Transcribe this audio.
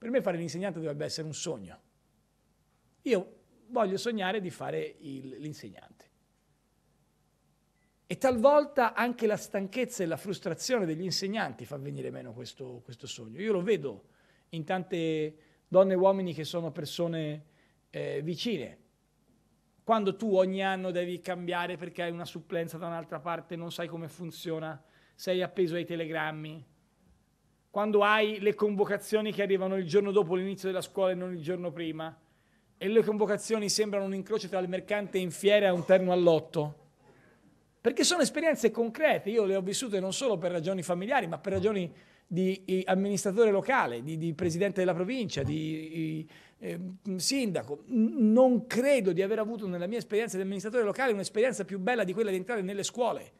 Per me fare l'insegnante dovrebbe essere un sogno. Io voglio sognare di fare il, l'insegnante. E talvolta anche la stanchezza e la frustrazione degli insegnanti fa venire meno questo, questo sogno. Io lo vedo in tante donne e uomini che sono persone eh, vicine. Quando tu ogni anno devi cambiare perché hai una supplenza da un'altra parte, non sai come funziona, sei appeso ai telegrammi, quando hai le convocazioni che arrivano il giorno dopo l'inizio della scuola e non il giorno prima, e le convocazioni sembrano un incrocio tra il mercante in fiera e un terno all'otto, perché sono esperienze concrete, io le ho vissute non solo per ragioni familiari, ma per ragioni di amministratore locale, di, di presidente della provincia, di, eh, sindaco. Non credo di aver avuto nella mia esperienza di amministratore locale un'esperienza più bella di quella di entrare nelle scuole